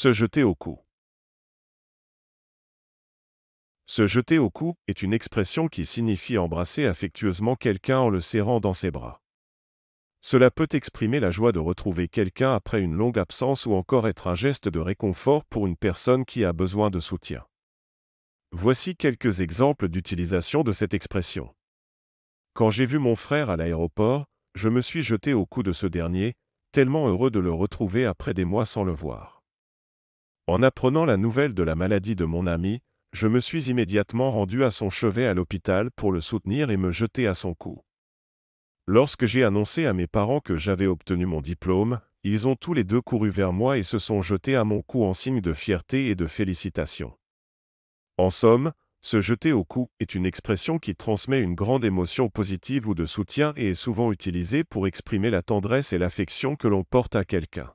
Se jeter au cou. Se jeter au cou est une expression qui signifie embrasser affectueusement quelqu'un en le serrant dans ses bras. Cela peut exprimer la joie de retrouver quelqu'un après une longue absence ou encore être un geste de réconfort pour une personne qui a besoin de soutien. Voici quelques exemples d'utilisation de cette expression. Quand j'ai vu mon frère à l'aéroport, je me suis jeté au cou de ce dernier, tellement heureux de le retrouver après des mois sans le voir. En apprenant la nouvelle de la maladie de mon ami, je me suis immédiatement rendu à son chevet à l'hôpital pour le soutenir et me jeter à son cou. Lorsque j'ai annoncé à mes parents que j'avais obtenu mon diplôme, ils ont tous les deux couru vers moi et se sont jetés à mon cou en signe de fierté et de félicitations. En somme, se jeter au cou est une expression qui transmet une grande émotion positive ou de soutien et est souvent utilisée pour exprimer la tendresse et l'affection que l'on porte à quelqu'un.